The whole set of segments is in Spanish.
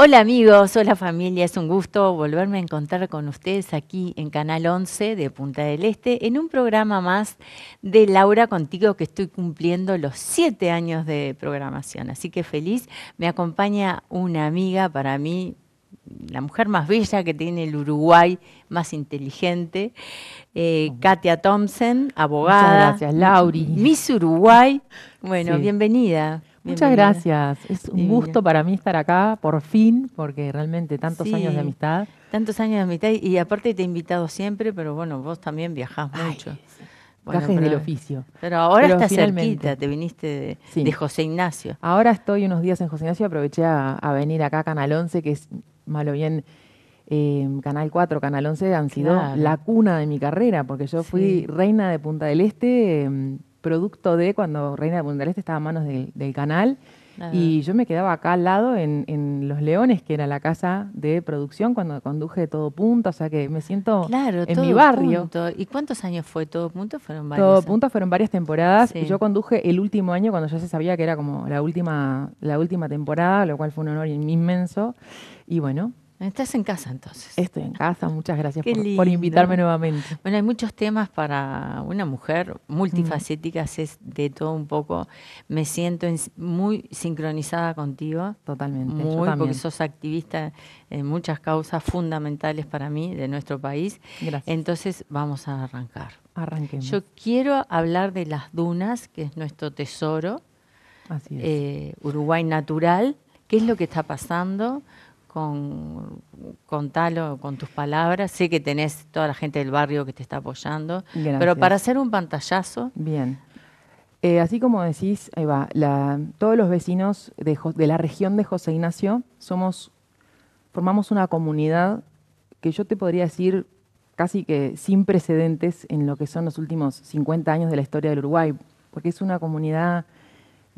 Hola amigos, hola familia, es un gusto volverme a encontrar con ustedes aquí en Canal 11 de Punta del Este en un programa más de Laura Contigo que estoy cumpliendo los siete años de programación, así que feliz. Me acompaña una amiga para mí, la mujer más bella que tiene el Uruguay, más inteligente, eh, Katia Thompson, abogada. Muchas gracias, Lauri. Miss Uruguay, bueno, bienvenida. Muchas gracias. Es un gusto para mí estar acá, por fin, porque realmente tantos años de amistad. Tantos años de amistad y, aparte te he invitado siempre, pero bueno, vos también viajás mucho. Viajes del oficio. Pero ahora estás está cerquita, te viniste de, José Ignacio. Ahora estoy unos días en José Ignacio, aproveché a, venir acá a Canal 11, que es malo bien em, Canal 4, Canal 11 han sido la cuna de mi carrera, porque yo fui reina de Punta del Este em, producto de cuando Reina de Puntaleste estaba a manos del, canal. Y yo me quedaba acá al lado en, Los Leones, que era la casa de producción cuando conduje Todo Punto, o sea que me siento en mi barrio. ¿Y cuántos años fue Todo Punto? Fueron varios. Todo Punto fueron varias temporadas. Y yo conduje el último año cuando ya se sabía que era como la última, la última temporada, lo cual fue un honor inmenso. Y bueno, Estás en casa entonces. Estoy en casa, muchas gracias por, invitarme nuevamente. Bueno, hay muchos temas para una mujer multifacética, mm. es de todo un poco. Me siento muy sincronizada contigo. Totalmente. Muy, porque sos activista en muchas causas fundamentales para mí de nuestro país. Gracias. Entonces vamos a arrancar. Arranquemos. Yo quiero hablar de las dunas, que es nuestro tesoro. Así es. Eh, Uruguay natural. ¿Qué es lo que está pasando? con, contalo con tus palabras. Sé que tenés toda la gente del barrio que te está apoyando, pero para hacer un pantallazo. Bien. Eh, así como decís, ahí todos los vecinos de, la región de José Ignacio somos, formamos una comunidad que yo te podría decir casi que sin precedentes en lo que son los últimos 50 años de la historia del Uruguay, porque es una comunidad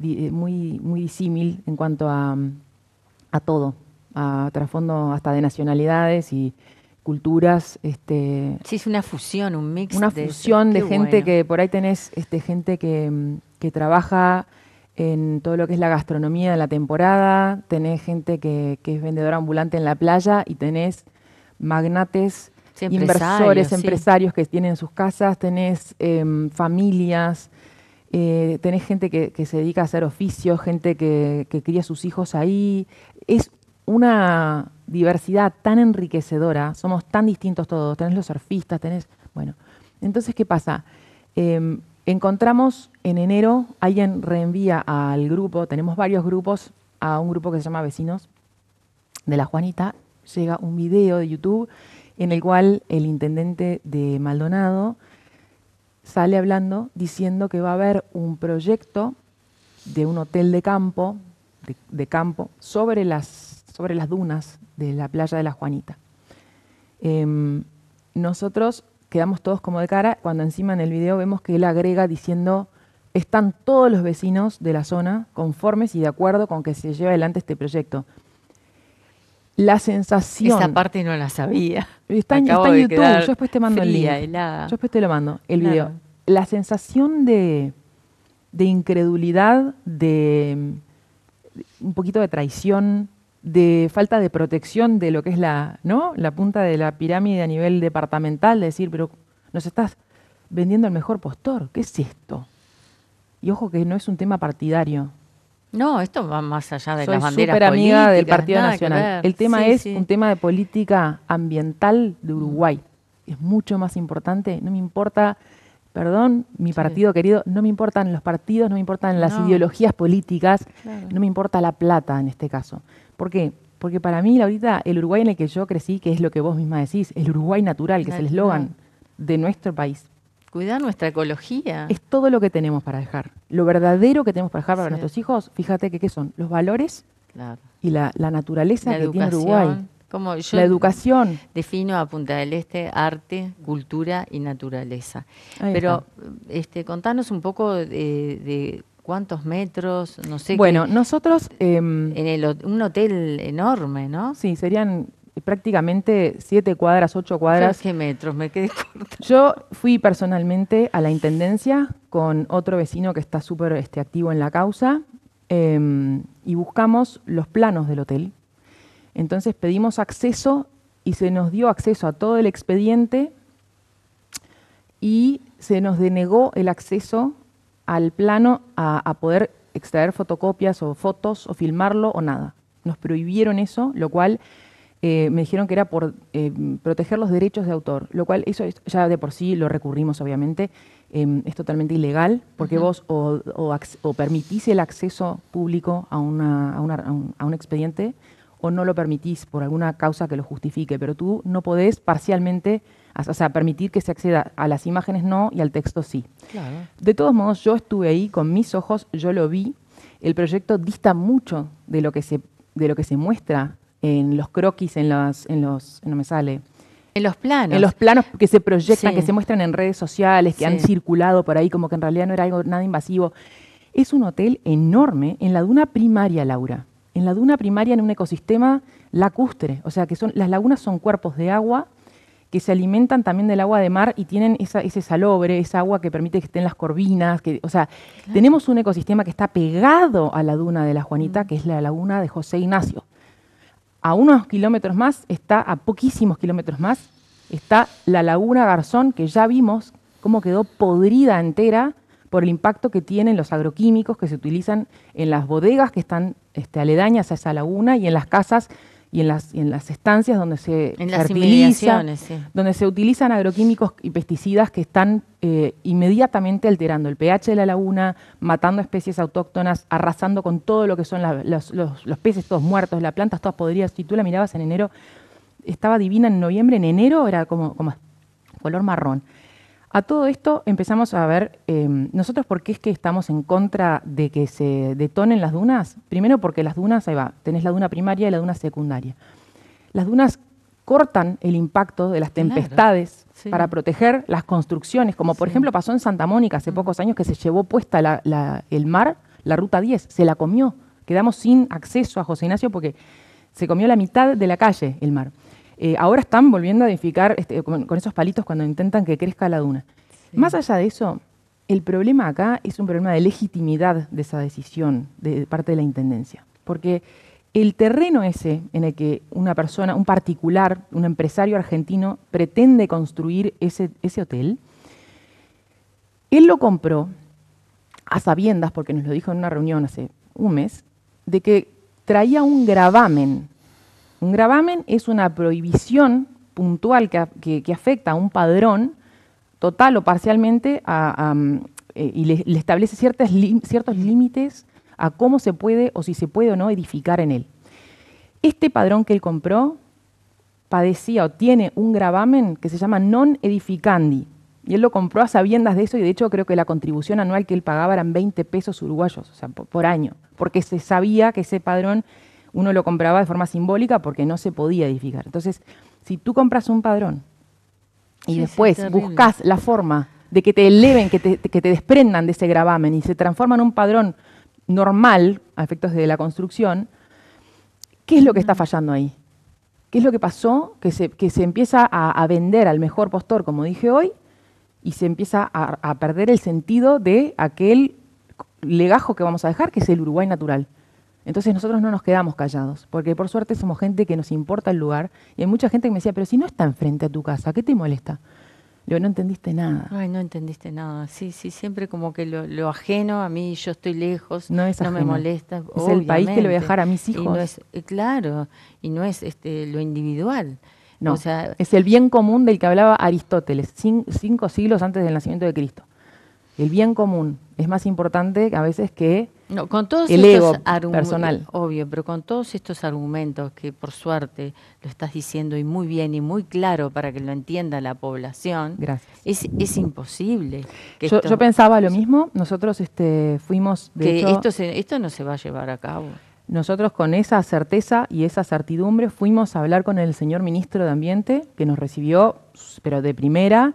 eh, muy, muy disímil en cuanto a, a todo, a trasfondo hasta de nacionalidades y culturas. Este, sí, es una fusión, un mix. Una fusión de, gente que por ahí tenés este, gente que, trabaja en todo lo que es la gastronomía de la temporada, tenés gente que, es vendedora ambulante en la playa y tenés magnates, inversores, empresarios, que tienen sus casas, tenés em, familias. Eh, tenés gente que, se dedica a hacer oficios, gente que, que cría sus hijos ahí. Es una diversidad tan enriquecedora, somos tan distintos todos, tenés los surfistas, tenés... Bueno, entonces, ¿qué pasa? Em, encontramos en enero, alguien reenvía al grupo, tenemos varios grupos, a un grupo que se llama Vecinos de la Juanita, llega un video de YouTube en el cual el intendente de Maldonado sale hablando diciendo que va a haber un proyecto de un hotel de campo, de campo, sobre las sobre las dunas de la playa de la Juanita. Em, nosotros quedamos todos como de cara cuando encima en el video vemos que él agrega diciendo están todos los vecinos de la zona conformes y de acuerdo con que se lleve adelante este proyecto. La sensación... Esa parte no la sabía. Está, en, YouTube, yo después te mando el Yo después te lo mando, el video. La sensación de, incredulidad, de un poquito de traición, de falta de protección de lo que es la, ¿no? la punta de la pirámide a nivel departamental, de decir, pero nos estás vendiendo el mejor postor, ¿qué es esto? Y ojo que no es un tema partidario. No, esto va más allá de las banderas amiga del Partido Nacional. El tema es un tema de política ambiental de Uruguay. Es mucho más importante, no me importa perdón, mi partido querido, no me importan los partidos, no me importan las ideologías políticas, no me importa la plata en este caso. ¿Por qué? Porque para mí, ahorita, el Uruguay en el que yo crecí, que es lo que vos misma decís, el Uruguay natural, que es el eslogan de nuestro país. Cuidar nuestra ecología. Es todo lo que tenemos para dejar. Lo verdadero que tenemos para dejar para nuestros hijos, fíjate que qué son los valores y la, naturaleza que tiene Uruguay. Como la educación. Defino a Punta del Este arte, cultura y naturaleza. Pero este, contanos un poco de, ¿Cuántos metros? No sé. Bueno, nosotros... Em, en un hotel enorme, ¿no? Sí, serían prácticamente siete cuadras, ocho cuadras. ¿Qué metros? Me quedé corta. Yo fui personalmente a la Intendencia con otro vecino que está súper este, activo en la causa em, y buscamos los planos del hotel. Entonces pedimos acceso y se nos dio acceso a todo el expediente y se nos denegó el acceso al plano a, poder extraer fotocopias o fotos o filmarlo o nada. Nos prohibieron eso, lo cual eh, me dijeron que era por eh, proteger los derechos de autor, lo cual eso ya de por sí lo recurrimos obviamente, em, es totalmente ilegal porque vos o, permitís el acceso público a, a, un, a, un, expediente o no lo permitís por alguna causa que lo justifique, pero tú no podés parcialmente o sea, permitir que se acceda a las imágenes no y al texto sí. De todos modos, yo estuve ahí con mis ojos, yo lo vi. El proyecto dista mucho de lo que se, de lo que se muestra en los croquis, en los, en los, no me sale, en los planos. En los planos que se proyectan, que se muestran en redes sociales, que han circulado por ahí, como que en realidad no era algo nada invasivo. Es un hotel enorme en la duna primaria, Laura. En la duna primaria, en un ecosistema lacustre. O sea, que son, las lagunas son cuerpos de agua que se alimentan también del agua de mar y tienen esa, ese salobre, esa agua que permite que estén las corvinas. Que, o sea, tenemos un ecosistema que está pegado a la duna de la Juanita, mm. que es la laguna de José Ignacio. A unos kilómetros más, está a poquísimos kilómetros más, está la laguna Garzón, que ya vimos cómo quedó podrida entera por el impacto que tienen los agroquímicos que se utilizan en las bodegas que están este, aledañas a esa laguna y en las casas y en las, estancias donde se donde se utilizan agroquímicos y pesticidas que están eh, inmediatamente alterando el pH de la laguna, matando especies autóctonas, arrasando con todo lo que son los, peces todos muertos, las plantas todas podridas. Si tú la mirabas en enero, estaba divina en noviembre, en enero era como color marrón. A todo esto empezamos a ver, em, nosotros por qué es que estamos en contra de que se detonen las dunas. Primero porque las dunas, ahí va, tenés la duna primaria y la duna secundaria. Las dunas cortan el impacto de las tempestades para proteger las construcciones, como por ejemplo pasó en Santa Mónica hace mm. pocos años que se llevó puesta el mar, la ruta 10, se la comió. Quedamos sin acceso a José Ignacio porque se comió la mitad de la calle el mar. Eh, ahora están volviendo a edificar este, con, esos palitos cuando intentan que crezca la duna. Más allá de eso, el problema acá es un problema de legitimidad de esa decisión de, parte de la Intendencia, porque el terreno ese en el que una persona, un particular, un empresario argentino pretende construir ese, ese hotel, él lo compró a sabiendas, porque nos lo dijo en una reunión hace un mes, de que traía un gravamen un gravamen es una prohibición puntual que, afecta a un padrón total o parcialmente mm, eh, y le, establece ciertos límites a cómo se puede o si se puede o no edificar en él. Este padrón que él compró padecía o tiene un gravamen que se llama non edificandi. Y él lo compró a sabiendas de eso y de hecho creo que la contribución anual que él pagaba eran 20 pesos uruguayos, o sea, por año, porque se sabía que ese padrón uno lo compraba de forma simbólica porque no se podía edificar. Entonces, si tú compras un padrón y después buscas la forma de que te eleven, que te, desprendan de ese gravamen y se transforma en un padrón normal a efectos de la construcción, ¿qué es lo que está fallando ahí? ¿Qué es lo que pasó? Que se, empieza a, vender al mejor postor, como dije hoy, y se empieza a perder el sentido de aquel legajo que vamos a dejar, que es el Uruguay natural. Entonces nosotros no nos quedamos callados, porque por suerte somos gente que nos importa el lugar. Y hay mucha gente que me decía, pero si no está enfrente a tu casa, ¿qué te molesta? Le no entendiste nada. Ay, no entendiste nada. Sí, sí, siempre como que lo, ajeno a mí, yo estoy lejos, no, me molesta. Es el país que le voy a dejar a mis hijos. es, eh, claro, y no es este, lo individual. No, es el bien común del que hablaba Aristóteles, cinco siglos antes del nacimiento de Cristo el bien común es más importante a veces que no, con todos el estos ego personal. Obvio, pero con todos estos argumentos que por suerte lo estás diciendo y muy bien y muy claro para que lo entienda la población, Gracias. Es, imposible. yo, pensaba lo mismo, nosotros este, fuimos... De que esto, esto no se va a llevar a cabo. Nosotros con esa certeza y esa certidumbre fuimos a hablar con el señor ministro de Ambiente, que nos recibió, pero de primera,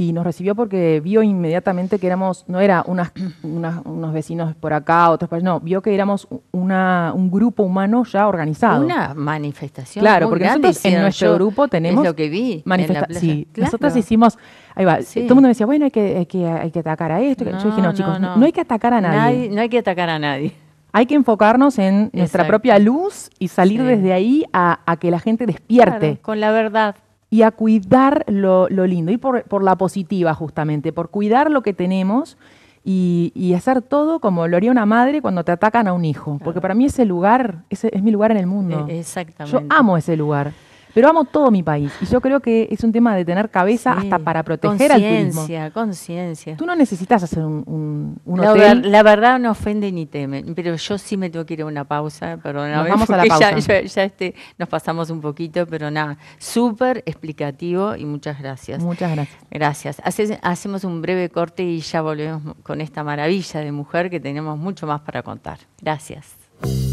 y nos recibió porque vio inmediatamente que éramos, no era unas, unos vecinos por acá, otros por no, vio que éramos una, un grupo humano ya organizado. Una manifestación. Claro, porque nosotros en nuestro grupo tenemos. Es lo que vi. Sí, nosotros hicimos. Ahí va, todo el mundo me decía, bueno, hay que, hay que, atacar a esto. yo dije, no, chicos, no, hay que atacar a nadie. No hay que atacar a nadie. Hay que enfocarnos en nuestra propia luz y salir desde ahí a, que la gente despierte. con la verdad y a cuidar lo, lo lindo, y por, la positiva justamente, por cuidar lo que tenemos y, hacer todo como lo haría una madre cuando te atacan a un hijo, porque para mí ese lugar, ese es mi lugar en el mundo. E-, exactamente. Yo amo ese lugar. Pero amo todo mi país y yo creo que es un tema de tener cabeza hasta para proteger al turismo. Conciencia, conciencia. Tú no necesitas hacer un, la, hotel. la verdad no ofende ni teme, pero yo sí me tengo que ir a una pausa, Perdón, vamos a la pausa. Ya, este, nos pasamos un poquito, pero nada, súper explicativo y muchas gracias. Muchas gracias. Gracias. hacemos un breve corte y ya volvemos con esta maravilla de mujer que tenemos mucho más para contar. Gracias.